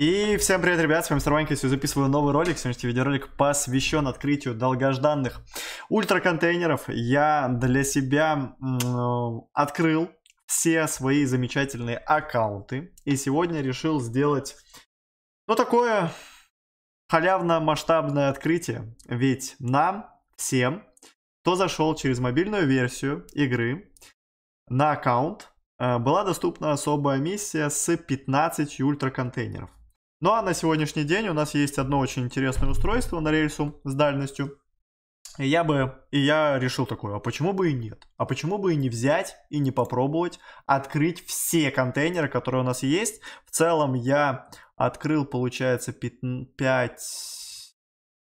И всем привет, ребят, с вами Старванькис, я записываю новый ролик, сегодняшний видеоролик посвящен открытию долгожданных ультраконтейнеров. Я для себя открыл все свои замечательные аккаунты и сегодня решил сделать, ну, такое халявно-масштабное открытие, ведь нам, всем, кто зашел через мобильную версию игры на аккаунт, э, была доступна особая миссия с 15 ультраконтейнеров. Ну а на сегодняшний день у нас есть одно очень интересное устройство на рельсу с дальностью. И я бы, и я решил такое, а почему бы и нет? А почему бы и не взять и не попробовать открыть все контейнеры, которые у нас есть? В целом я открыл, получается, 5,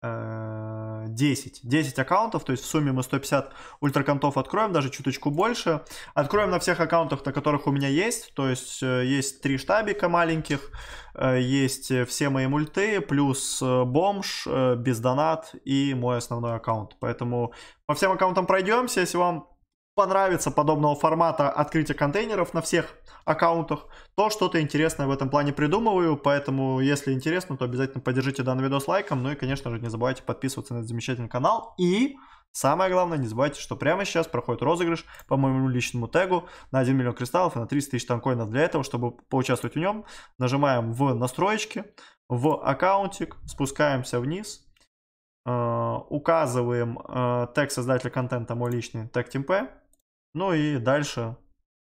10. Э, 10 аккаунтов, то есть в сумме мы 150 ультраконтов откроем, даже чуточку больше. Откроем на всех аккаунтах, на которых у меня есть, то есть э, есть три штабика маленьких, э, есть все мои мульты, плюс бомж, бездонат и мой основной аккаунт. Поэтому по всем аккаунтам пройдемся, если вам понравится подобного формата открытия контейнеров на всех аккаунтах, то что-то интересное в этом плане придумываю, поэтому, если интересно, то обязательно поддержите данный видос лайком, ну и, конечно же, не забывайте подписываться на этот замечательный канал и... Самое главное, не забывайте, что прямо сейчас проходит розыгрыш по моему личному тегу на 1 миллион кристаллов и на 300 тысяч танкоинов. Для этого, чтобы поучаствовать в нем, нажимаем в настройки, в аккаунтик, спускаемся вниз, э, указываем э, тег создателя контента, мой личный, тег темпе, ну и дальше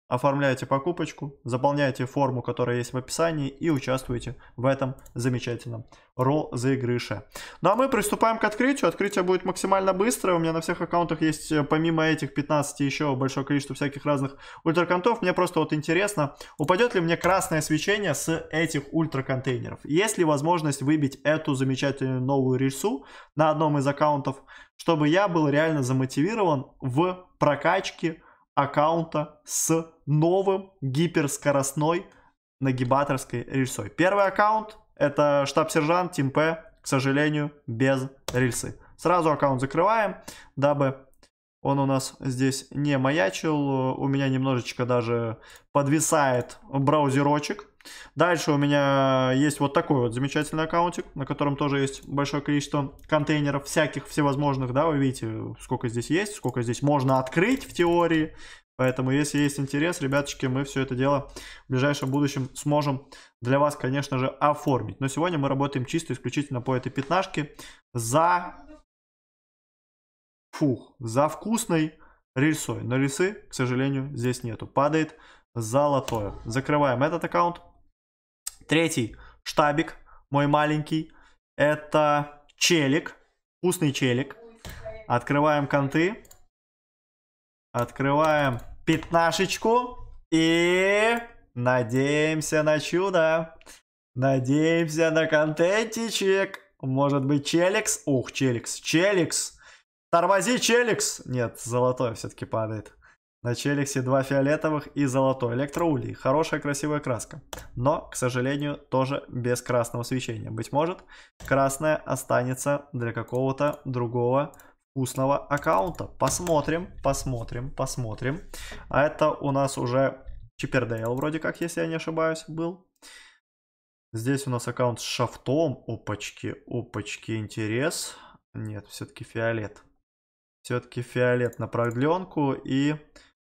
оформляете покупочку, заполняете форму, которая есть в описании и участвуете в этом замечательном розыгрыше. Ну а мы приступаем к открытию. Открытие будет максимально быстрое. У меня на всех аккаунтах есть э, помимо этих 15 еще большое количество всяких разных ультраконтов. Мне просто вот интересно, упадет ли мне красное свечение с этих ультраконтейнеров. Есть ли возможность выбить эту замечательную новую рису на одном из аккаунтов, чтобы я был реально замотивирован в прокачке аккаунта с новым гиперскоростной нагибаторской рельсой. Первый аккаунт это штаб-сержант Тим П, к сожалению, без рельсы. Сразу аккаунт закрываем, дабы он у нас здесь не маячил. У меня немножечко даже подвисает браузерочек. Дальше у меня есть вот такой вот замечательный аккаунтик, на котором тоже есть большое количество контейнеров всяких всевозможных, да, вы видите, сколько здесь есть, сколько здесь можно открыть в теории. Поэтому, если есть интерес, ребяточки, мы все это дело в ближайшем будущем сможем для вас, конечно же, оформить. Но сегодня мы работаем чисто исключительно по этой пятнашке за... Фух, за вкусной рельсой. Но рельсы, к сожалению, здесь нету. Падает золотое. Закрываем этот аккаунт. Третий штабик, мой маленький. Это челик, вкусный челик. Открываем конты. Открываем пятнашечку. И надеемся на чудо. Надеемся на контентичек. Может быть, челикс? Ух, челикс, челикс. Тормози, челикс. Нет, золотой все-таки падает. На челиксе два фиолетовых и золотой электроулей. Хорошая красивая краска. Но, к сожалению, тоже без красного свечения. Быть может, красная останется для какого-то другого вкусного аккаунта. Посмотрим, посмотрим, посмотрим. А это у нас уже Чипердейл вроде как, если я не ошибаюсь, был. Здесь у нас аккаунт с шафтом. Опачки, опачки, интерес. Нет, все-таки фиолет. Все-таки фиолет на продленку и...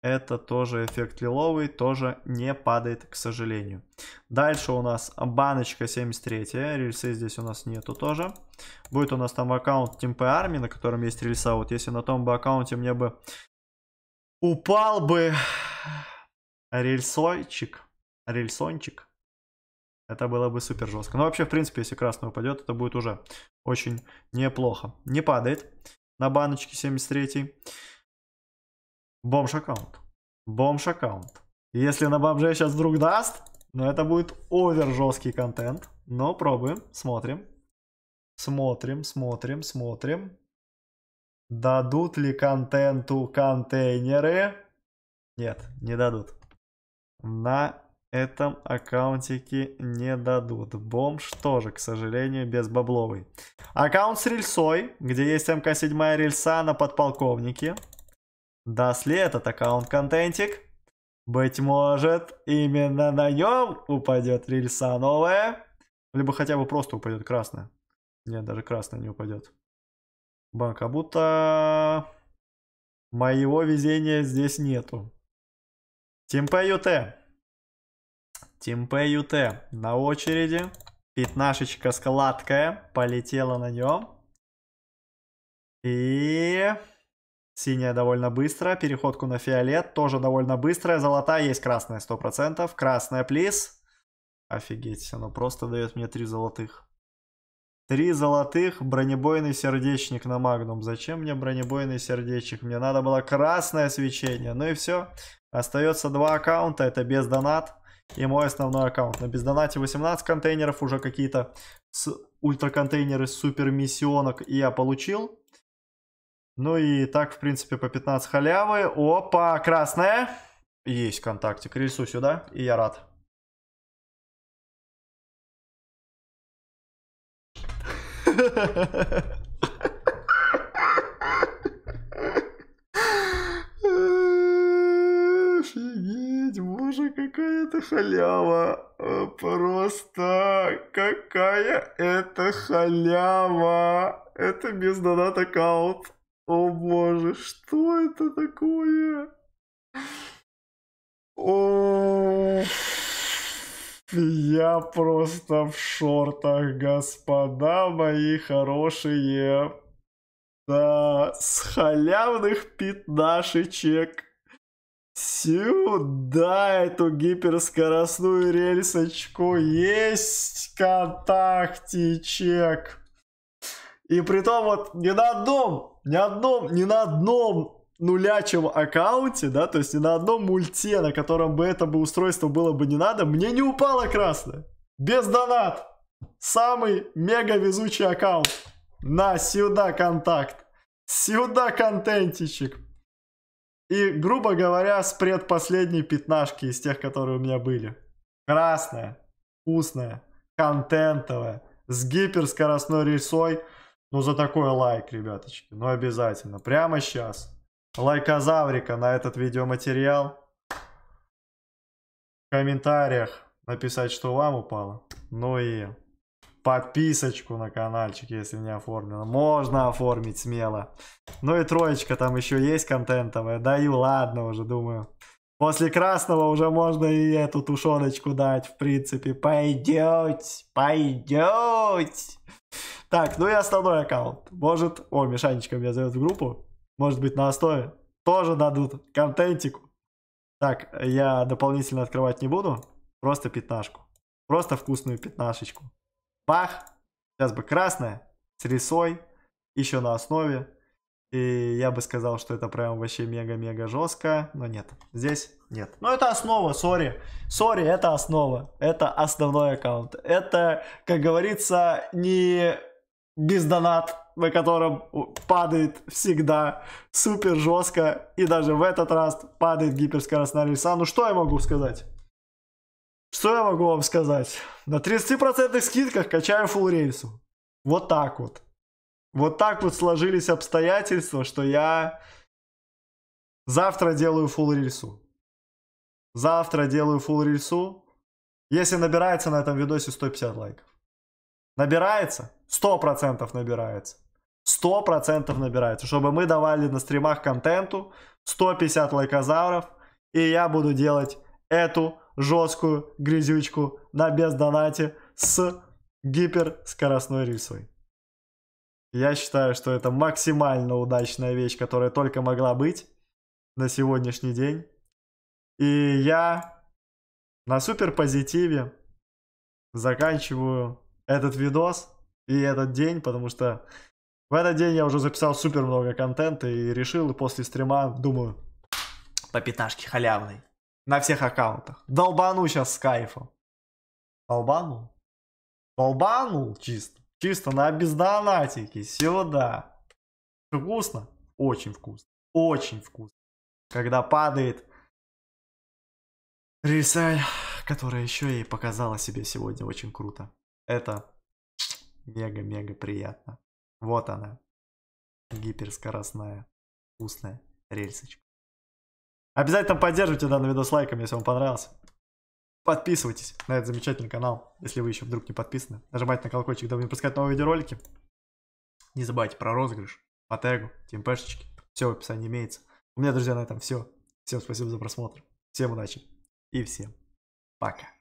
Это тоже эффект лиловый, тоже не падает, к сожалению. Дальше у нас баночка 73, рельсы здесь у нас нету тоже. Будет у нас там аккаунт Тимпе Арми, на котором есть рельса. Вот если на том бы аккаунте мне бы упал бы рельсончик, рельсончик, это было бы супер жестко. Но вообще, в принципе, если красный упадет, это будет уже очень неплохо. Не падает на баночке 73. -й. Бомж аккаунт. Бомж аккаунт. Если на бомже сейчас вдруг даст, но ну это будет овер жесткий контент. Но пробуем, смотрим. Смотрим, смотрим, смотрим. Дадут ли контенту контейнеры? Нет, не дадут. На этом аккаунтике не дадут. Бомж тоже, к сожалению, без бабловый. Аккаунт с рельсой, где есть МК-7 рельса на подполковнике. Даст ли этот аккаунт контентик? Быть может, именно на нем упадет рельса новая. Либо хотя бы просто упадет красная. Нет, даже красная не упадет. Банк, а будто моего везения здесь нету. Тимпе ЮТ. Тимпе ЮТ на очереди. Пятнашечка складкая полетела на нем. И... Синяя довольно быстро, переходку на фиолет тоже довольно быстрая. Золотая есть красная 100%. Красная, плиз. Офигеть, оно просто дает мне три золотых. три золотых, бронебойный сердечник на магнум. Зачем мне бронебойный сердечник? Мне надо было красное свечение. Ну и все. Остается два аккаунта, это без донат и мой основной аккаунт. На бездонате 18 контейнеров, уже какие-то с... ультраконтейнеры супер миссионок я получил. Ну и так, в принципе, по 15 халявы. Опа, красная. Есть контактик. Рельсу сюда, и я рад. Офигеть, боже, какая это халява. Э, просто какая это халява. Это без донат аккаунт. О боже, что это такое? О, я просто в шортах, господа мои хорошие. Да, с халявных пятнашечек. Сюда эту гиперскоростную рельсочку есть контактичек. И при том вот ни на одном, ни одном, ни на одном нулячем аккаунте, да, то есть ни на одном мульте, на котором бы это бы устройство было бы не надо, мне не упало красное. Без донат. Самый мега везучий аккаунт. На, сюда контакт. Сюда контентичек. И, грубо говоря, с предпоследней пятнашки из тех, которые у меня были. Красная, вкусная, контентовая, с гиперскоростной рельсой. Ну, за такой лайк, ребяточки. Ну, обязательно. Прямо сейчас. Лайкозаврика на этот видеоматериал. В комментариях написать, что вам упало. Ну и подписочку на каналчик, если не оформлено. Можно оформить смело. Ну и троечка там еще есть контентовая. Даю, ладно уже, думаю. После красного уже можно и эту тушеночку дать, в принципе. пойдет, пойдет. Так, ну и основной аккаунт. Может... О, Мишанечка меня зовет в группу. Может быть, на основе тоже дадут контентику. Так, я дополнительно открывать не буду. Просто пятнашку. Просто вкусную пятнашечку. Бах! Сейчас бы красная, с рисой, еще на основе. И я бы сказал, что это прям вообще мега-мега жестко. Но нет, здесь нет. Но это основа, сори. Сори, это основа. Это основной аккаунт. Это, как говорится, не бездонат, на котором падает всегда супер жестко. И даже в этот раз падает гиперскоростная риса. Ну что я могу сказать? Что я могу вам сказать? На 30% скидках качаю фул рельсу. Вот так вот. Вот так вот сложились обстоятельства, что я завтра делаю фул рельсу. Завтра делаю фул рельсу. Если набирается на этом видосе 150 лайков. Набирается? 100% набирается. 100% набирается. Чтобы мы давали на стримах контенту 150 лайкозавров. И я буду делать эту жесткую грязючку на бездонате с гиперскоростной рельсой. Я считаю, что это максимально удачная вещь, которая только могла быть на сегодняшний день. И я на супер позитиве заканчиваю этот видос и этот день, потому что в этот день я уже записал супер много контента и решил, и после стрима, думаю, по пятнашке халявной. На всех аккаунтах. Долбану сейчас с кайфом. Долбану? долбанул чисто. Чисто на бездонатики. Сюда. Вкусно? Очень вкусно. Очень вкусно. Когда падает Рисаль, которая еще и показала себе сегодня очень круто. Это мега-мега приятно. Вот она. Гиперскоростная, вкусная рельсочка. Обязательно поддерживайте данный видос лайком, если вам понравился. Подписывайтесь на этот замечательный канал, если вы еще вдруг не подписаны. Нажимайте на колокольчик, дабы не пропускать новые видеоролики. Не забывайте про розыгрыш, по тегу, тимпешечки. Все в описании имеется. У меня, друзья, на этом все. Всем спасибо за просмотр. Всем удачи и всем пока.